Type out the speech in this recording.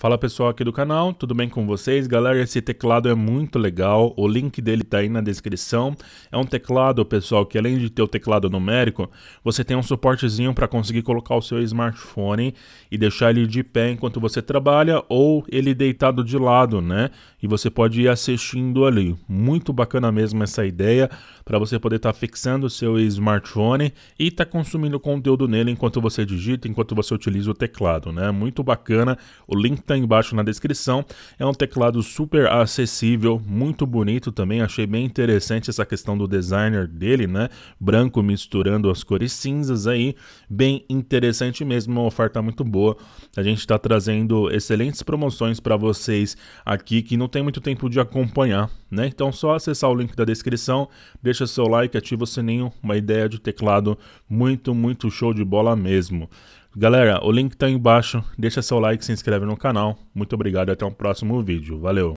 Fala pessoal aqui do canal, tudo bem com vocês? Galera, esse teclado é muito legal, o link dele tá aí na descrição. É um teclado, pessoal, que além de ter o teclado numérico, você tem um suportezinho para conseguir colocar o seu smartphone e deixar ele de pé enquanto você trabalha ou ele deitado de lado, né? E você pode ir assistindo ali. Muito bacana mesmo essa ideia para você poder estar tá fixando o seu smartphone e tá consumindo conteúdo nele enquanto você digita, enquanto você utiliza o teclado, né? Muito bacana. O link está embaixo na descrição. É um teclado super acessível, muito bonito também. Achei bem interessante essa questão do designer dele, né? Branco misturando as cores cinzas aí. Bem interessante mesmo, uma oferta muito boa. A gente está trazendo excelentes promoções para vocês aqui que não tem muito tempo de acompanhar né? Então só acessar o link da descrição, deixa seu like, ativa o sininho, uma ideia de teclado muito, muito show de bola mesmo. Galera, o link está embaixo, deixa seu like, se inscreve no canal. Muito obrigado e até o um próximo vídeo. Valeu!